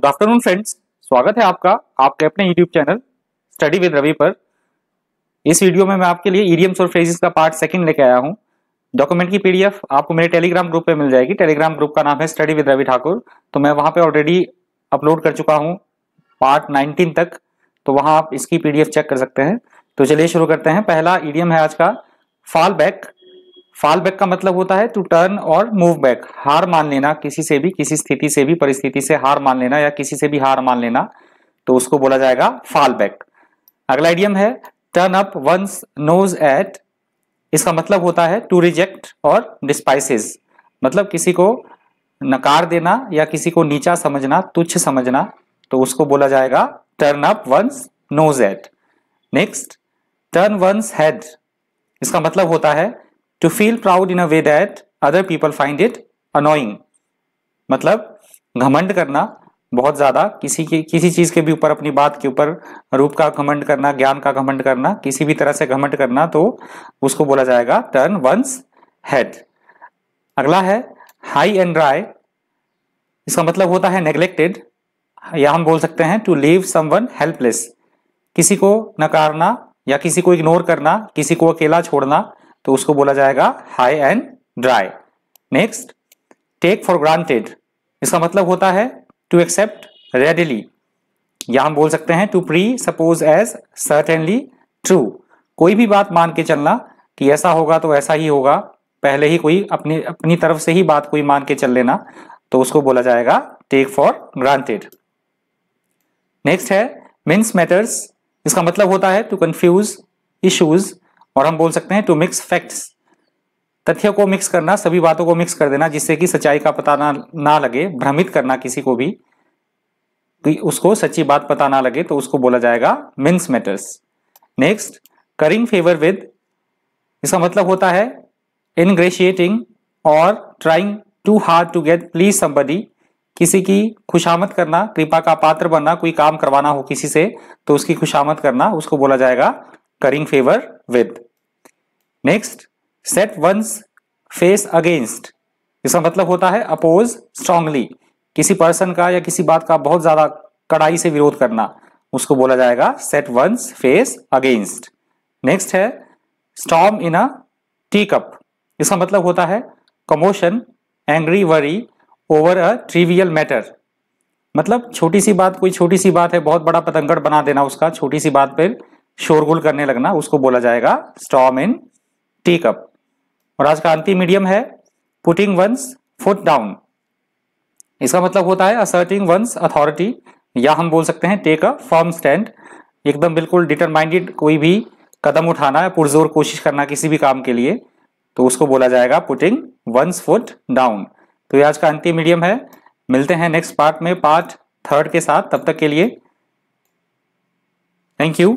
good afternoon friends स्वागत है आपका आपके अपने YouTube channel study with Ravi पर इस वीडियो में मैं आपके लिए ईडियम्स और फ्रेजेस का पार्ट सेकंड लेके आया हूँ डॉक्यूमेंट की पीडीएफ आपको मेरे टेलीग्राम ग्रुप पे मिल जाएगी टेलीग्राम ग्रुप का नाम है स्टडी विद रवि ठाकुर तो मैं वहाँ पर ऑलरेडी अपलोड कर चुका हूँ पार्ट नाइनटीन तक तो वहाँ आप इसकी पी चेक कर सकते हैं तो चलिए शुरू करते हैं पहला ईडीएम है आज का फॉल बैक फॉल बैक का मतलब होता है टू टर्न और मूव बैक हार मान लेना किसी से भी किसी स्थिति से भी परिस्थिति से हार मान लेना या किसी से भी हार मान लेना तो उसको बोला जाएगा फॉल बैक अगला आइडियम है turn up one's nose at इसका मतलब होता है टू रिजेक्ट और डिस्पाइसिस मतलब किसी को नकार देना या किसी को नीचा समझना तुच्छ समझना तो उसको बोला जाएगा turn up one's nose at next turn one's head इसका मतलब होता है to feel proud in a way that other people find it annoying मतलब घमंड करना बहुत ज़्यादा किसी के किसी चीज़ के भी ऊपर अपनी बात के ऊपर रूप का घमंड करना ज्ञान का घमंड करना किसी भी तरह से घमंड करना तो उसको बोला जाएगा टर्न वंस हेड अगला है हाई एंड ड्राई इसका मतलब होता है नेग्लेक्टेड या हम बोल सकते हैं टू लीव समवन हेल्पलेस किसी को नकारना या किसी को इग्नोर करना किसी को अकेला छोड़ना तो उसको बोला जाएगा high and dry next take for granted इसका मतलब होता है टू एक्सेप्ट रेडिली या हम बोल सकते हैं to presuppose as certainly true कोई भी बात मान के चलना कि ऐसा होगा तो ऐसा ही होगा पहले ही कोई अपनी अपनी तरफ से ही बात कोई मान के चल लेना तो उसको बोला जाएगा टेक फॉर ग्रांटेड नेक्स्ट है मिन्स मैटर्स इसका मतलब होता है टू कंफ्यूज इशूज और हम बोल सकते हैं टू मिक्स फैक्ट्स तथ्य को मिक्स करना सभी बातों को मिक्स कर देना जिससे कि सच्चाई का पता ना ना लगे भ्रमित करना किसी को भी कि उसको सच्ची बात पता ना लगे तो उसको बोला जाएगा mince matters next currying favour with इसका मतलब होता है इनग्रेशिएटिंग और trying to hard to get please somebody किसी की खुशामत करना कृपा का पात्र बनना कोई काम करवाना हो किसी से तो उसकी खुशामत करना उसको बोला जाएगा currying favour with next set one's face against इसका मतलब होता है अपोज स्ट्रांगली किसी पर्सन का या किसी बात का बहुत ज्यादा कड़ाई से विरोध करना उसको बोला जाएगा set one's face against next है storm in a teacup इसका मतलब होता है commotion angry worry over a trivial matter मतलब छोटी सी बात कोई छोटी सी बात है बहुत बड़ा पतंगड़ बना देना उसका छोटी सी बात पर शोरगुल करने लगना उसको बोला जाएगा स्टॉम इन टेकअप और आज का अंतिम मीडियम है पुटिंग वंस फुट डाउन इसका मतलब होता है असर्टिंग वंस अथॉरिटी या हम बोल सकते हैं टेक अ फॉर्म स्टैंड एकदम बिल्कुल डिटरमाइंडेड कोई भी कदम उठाना है पुरजोर कोशिश करना किसी भी काम के लिए तो उसको बोला जाएगा पुटिंग वंस फुट डाउन तो ये आज का अंतिम मीडियम है मिलते हैं नेक्स्ट पार्ट में पार्ट थर्ड के साथ तब तक के लिए थैंक यू